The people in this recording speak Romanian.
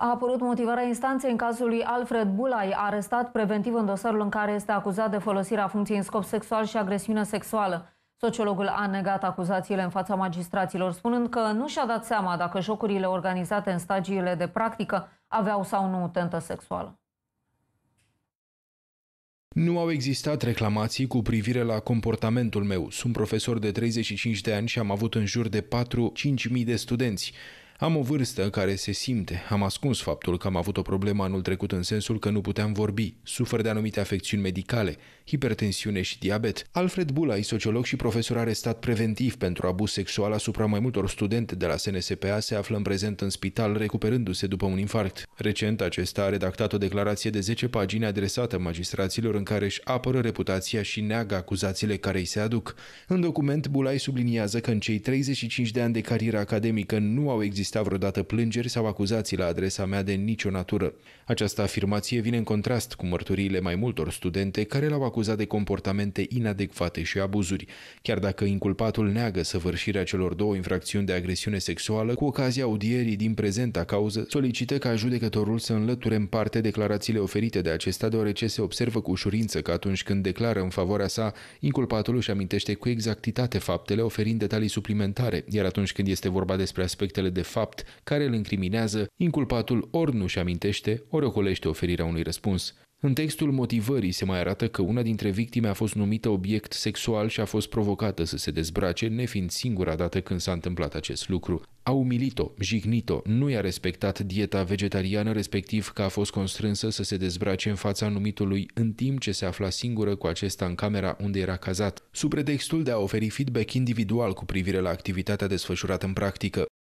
A apărut motivarea instanței în cazul lui Alfred Bulai, arestat preventiv în dosarul în care este acuzat de folosirea funcției în scop sexual și agresiune sexuală. Sociologul a negat acuzațiile în fața magistraților, spunând că nu și-a dat seama dacă jocurile organizate în stagiile de practică aveau sau nu tentă sexuală. Nu au existat reclamații cu privire la comportamentul meu. Sunt profesor de 35 de ani și am avut în jur de 4-5 mii de studenți. Am o vârstă care se simte. Am ascuns faptul că am avut o problemă anul trecut în sensul că nu puteam vorbi. Sufer de anumite afecțiuni medicale, hipertensiune și diabet. Alfred Bulai, sociolog și profesor arestat preventiv pentru abuz sexual asupra mai multor studente de la SNSPA, se află în prezent în spital recuperându-se după un infarct. Recent, acesta a redactat o declarație de 10 pagini adresată magistraților în care își apără reputația și neagă acuzațiile care îi se aduc. În document, Bulai subliniază că în cei 35 de ani de carieră academică nu au existat exista vreodată plângeri sau acuzații la adresa mea de nicio natură. Această afirmație vine în contrast cu mărturiile mai multor studente care l-au acuzat de comportamente inadecvate și abuzuri, chiar dacă inculpatul neagă săvârșirea celor două infracțiuni de agresiune sexuală cu ocazia audierii din prezenta cauză, solicită ca judecătorul să înlăture în parte declarațiile oferite de acesta, deoarece se observă cu ușurință că atunci când declară în favoarea sa, inculpatul își amintește cu exactitate faptele, oferind detalii suplimentare, iar atunci când este vorba despre aspectele de fapt, fapt care îl incriminează, inculpatul ori nu și amintește, ori ocolește oferirea unui răspuns. În textul motivării se mai arată că una dintre victime a fost numită obiect sexual și a fost provocată să se dezbrace, nefiind singura dată când s-a întâmplat acest lucru. A umilit-o, jignit-o, nu i-a respectat dieta vegetariană, respectiv că a fost constrânsă să se dezbrace în fața numitului în timp ce se afla singură cu acesta în camera unde era cazat, sub pretextul de a oferi feedback individual cu privire la activitatea desfășurată în practică.